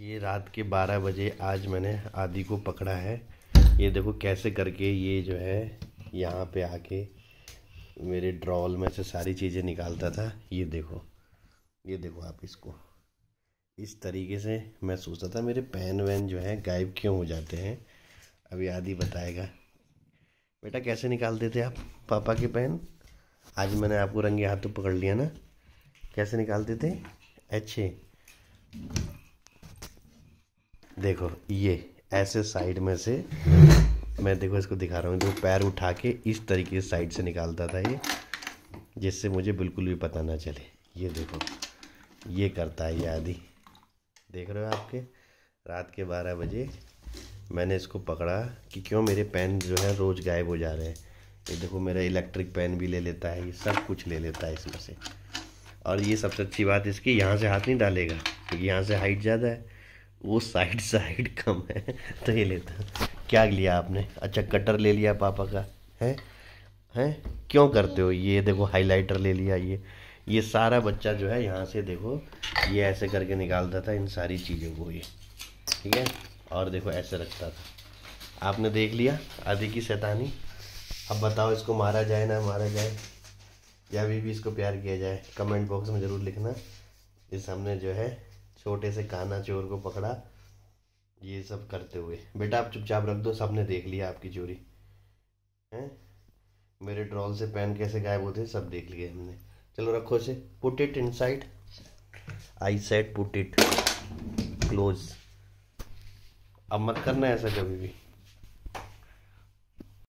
ये रात के 12 बजे आज मैंने आदि को पकड़ा है ये देखो कैसे करके ये जो है यहाँ पे आके मेरे ड्रॉल में से सारी चीज़ें निकालता था ये देखो ये देखो आप इसको इस तरीके से मैं सोचता था मेरे पेन वैन जो है गायब क्यों हो जाते हैं अभी आदि बताएगा बेटा कैसे निकालते थे आप पापा के पेन आज मैंने आपको रंगे हाथों पकड़ लिया ना कैसे निकालते थे अच्छे देखो ये ऐसे साइड में से मैं देखो इसको दिखा रहा हूँ जो पैर उठा के इस तरीके से साइड से निकालता था ये जिससे मुझे बिल्कुल भी पता ना चले ये देखो ये करता है ये आदि देख रहे हो आपके रात के बारह बजे मैंने इसको पकड़ा कि क्यों मेरे पेन जो है रोज़ गायब हो जा रहे हैं ये देखो मेरा इलेक्ट्रिक पेन भी ले लेता है ये सब कुछ ले लेता है इसमें से और ये सबसे अच्छी बात इसकी यहाँ से हाथ नहीं डालेगा क्योंकि यहाँ से हाइट ज़्यादा है वो साइड साइड कम है तो ये लेता क्या लिया आपने अच्छा कटर ले लिया पापा का है हैं क्यों करते हो ये देखो हाइलाइटर ले लिया ये ये सारा बच्चा जो है यहाँ से देखो ये ऐसे करके निकालता था इन सारी चीज़ों को ये ठीक है और देखो ऐसे रखता था आपने देख लिया आदि की शैतानी अब बताओ इसको मारा जाए ना मारा जाए या अभी भी इसको प्यार किया जाए कमेंट बॉक्स में ज़रूर लिखना इस हमने जो है छोटे से काना चोर को पकड़ा ये सब करते हुए बेटा आप चुपचाप रख दो सबने देख लिया आपकी चोरी हैं मेरे ड्रॉल से पेन कैसे गायब होते सब देख लिए हमने चलो रखो इसे put it inside I said put it close अब मत करना ऐसा कभी भी